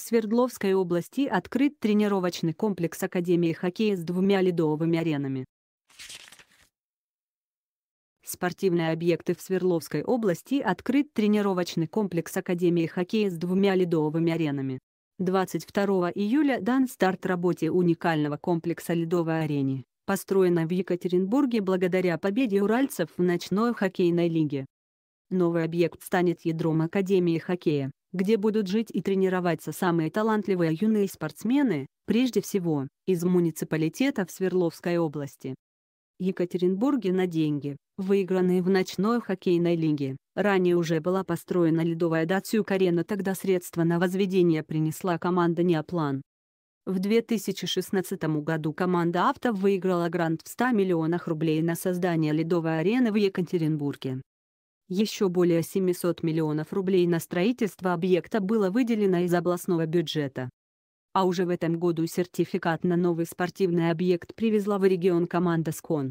в Свердловской области открыт тренировочный комплекс Академии хоккея с двумя ледовыми аренами. Спортивные объекты в Свердловской области открыт тренировочный комплекс Академии хоккея с двумя ледовыми аренами. 22 июля дан старт работе уникального комплекса ледовой арене, построенной в Екатеринбурге благодаря победе уральцев в ночной хоккейной лиге. Новый объект станет ядром Академии хоккея где будут жить и тренироваться самые талантливые юные спортсмены, прежде всего, из муниципалитетов Свердловской области. Екатеринбурге на деньги, выигранные в ночной хоккейной лиге. Ранее уже была построена ледовая датсюк-арена, тогда средства на возведение принесла команда «Неоплан». В 2016 году команда «Авто» выиграла грант в 100 миллионах рублей на создание ледовой арены в Екатеринбурге. Еще более 700 миллионов рублей на строительство объекта было выделено из областного бюджета. А уже в этом году сертификат на новый спортивный объект привезла в регион команда «Скон».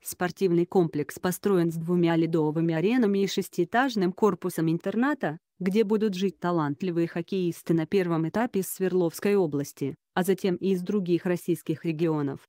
Спортивный комплекс построен с двумя ледовыми аренами и шестиэтажным корпусом интерната, где будут жить талантливые хоккеисты на первом этапе из Свердловской области, а затем и из других российских регионов.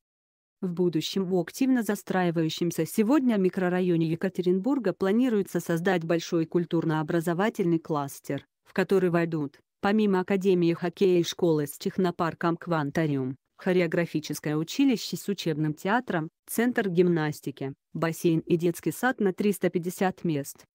В будущем в активно застраивающемся сегодня микрорайоне Екатеринбурга планируется создать большой культурно-образовательный кластер, в который войдут, помимо Академии хоккея и школы с технопарком «Квантариум», хореографическое училище с учебным театром, центр гимнастики, бассейн и детский сад на 350 мест.